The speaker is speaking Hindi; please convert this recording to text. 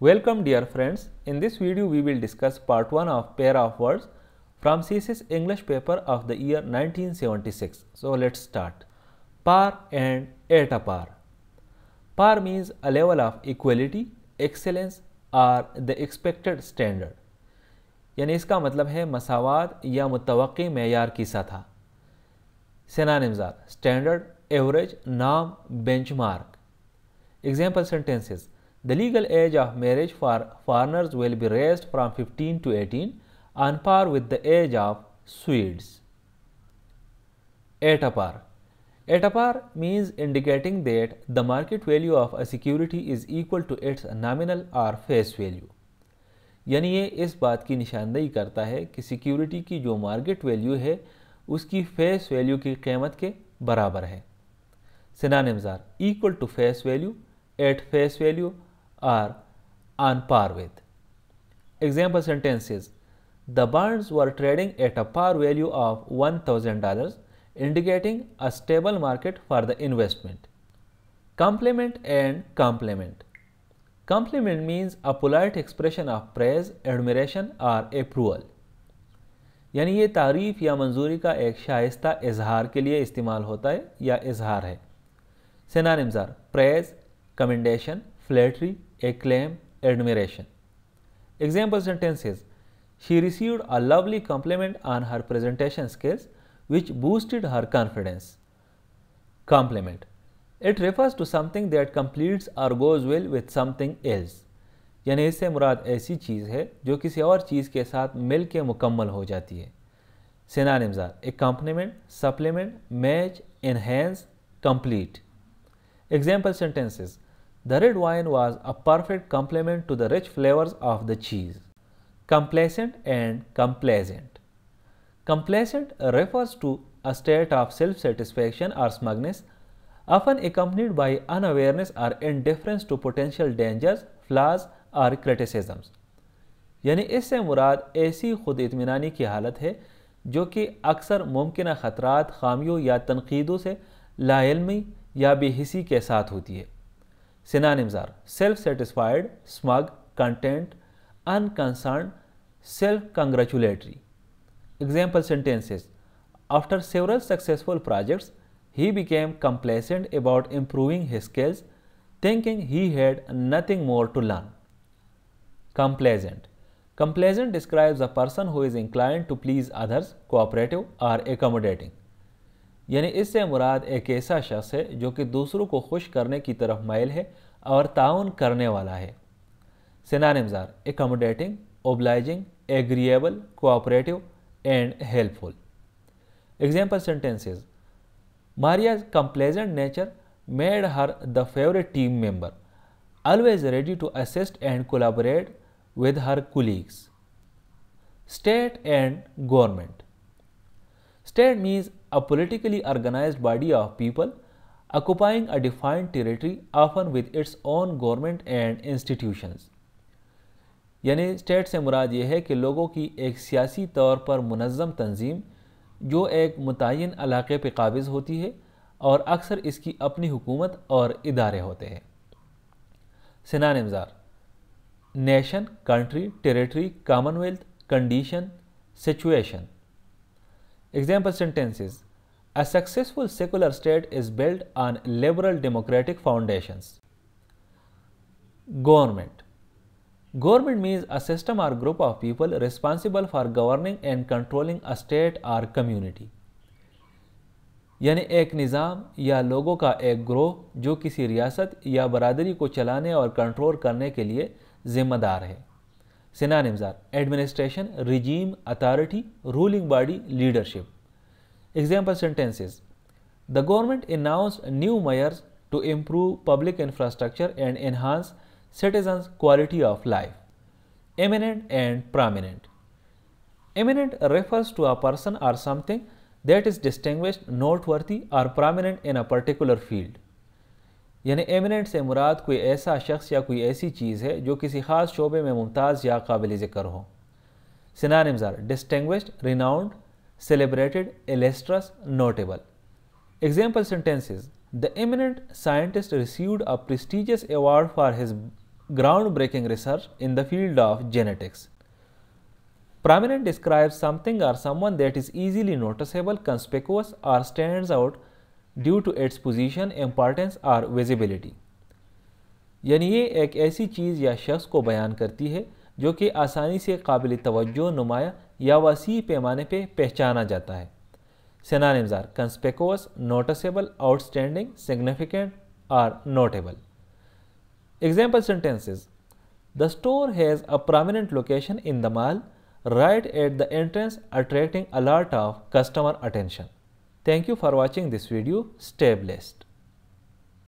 Welcome dear friends, in this video we will discuss part 1 of pair of words from CSS English paper of the year 1976. So let's start. Par and at a par. Par means a level of equality, excellence or the expected standard. yani iska matlab hai masawat ya mutawaqqi mayar ki sa tha synonyms are standard average norm benchmark example sentences The legal age of marriage for foreigners will be raised from 15 to 18 on par with the age of Swedes. Etapar Etapar means indicating that the market value of a security is equal to its nominal or face value. यानी ये इस बात की निशानदेही करता है कि सिक्योरिटी की जो मार्केट वैल्यू है उसकी फेस वैल्यू की कीमत के बराबर है synonyms are equal to face value at face value are on par with. Example sentences The bonds were trading at a par value of $1,000, indicating a stable market for the investment. Compliment and compliment. Compliment means a polite expression of praise, admiration or approval. यानी ये तारीफ़ या मंजूरी का एक शाइस्ता इजहार के लिए इस्तेमाल होता है या इजहार है synonyms are praise commendation flattery acclaim, admiration. Example sentences She received a lovely compliment on her presentation skills, which boosted her confidence. Compliment It refers to something that completes or goes well with something else. यानी इससे मुराद ऐसी चीज़ है जो किसी और चीज़ के साथ मिल के मुकम्मल हो जाती है synonyms are a compliment supplement match enhance complete example sentences The red wine was a perfect complement to the rich flavors of the cheese. Complacent and complacent. Complacent refers to a state of self satisfaction or smugness, often accompanied by unawareness or indifference to potential dangers, flaws, or criticisms. यानी इससे मुराद ऐसी खुद इतमान की हालत है जो कि अक्सर मुमकिन ख़तरा खामियों या तनकीदों से लाइलमी या बेहसी के साथ होती है Synonyms are self-satisfied, smug, content, unconcerned, self-congratulatory. Example sentences After several successful projects, he became complacent about improving his skills, thinking he had nothing more to learn. Complacent Complacent describes a person who is inclined to please others, cooperative or accommodating. यानी इससे मुराद एक ऐसा शख्स है जो कि दूसरों को खुश करने की तरफ माइल है और ताउन करने वाला है synonyms are accommodating obliging agreeable cooperative and helpful example sentences Maria's complaisant nature made her the favourite team member always ready to assist and collaborate with her colleagues. State and government state means a politically organized body of people occupying a defined territory often with its own government and institutions यानी स्टेट से मुराद ये है कि लोगों की एक सियासी तौर पर मुनम तंजीम जो एक मुतन इलाके पर काबज़ होती है और अक्सर इसकी अपनी हुकूमत और इदारे होते हैं synonyms are nation country territory commonwealth condition situation Example sentences A successful secular state is built on liberal democratic foundations. Government Government means a system or group of people responsible for governing and controlling a state or community. यानी एक निज़ाम या लोगों का एक ग्रोह जो किसी रियासत या बरदरी को चलाने और कंट्रोल करने के लिए ज़िम्मेदार है Synonyms are administration, regime, authority, ruling body, leadership. Example sentences The government announced new measures to improve public infrastructure and enhance citizens' quality of life. Eminent and prominent. Eminent refers to a person or something that is distinguished, noteworthy, or prominent in a particular field. यानी एमिनेंट से मुराद कोई ऐसा शख्स या कोई ऐसी चीज़ है जो किसी ख़ास शोबे में मुमताज़ या काबिल ज़िक्र हो synonyms are distinguished renowned celebrated illustrious notable example sentences the eminent scientist received a prestigious award for his ground breaking research in the field of genetics prominent describe something or someone that is easily noticeable conspicuous or stand out due to its position importance और विजिबिलिटी यानी ये एक ऐसी चीज़ या शख्स को बयान करती है जो कि आसानी से काबिल तवज्जो नुमाया या वसी पैमाने पे पहचाना जाता है synonyms are conspicuous noticeable outstanding significant और notable example sentences the store has a prominent location in the mall right at the entrance attracting a lot of customer attention Thank you for watching this video. Stay blessed.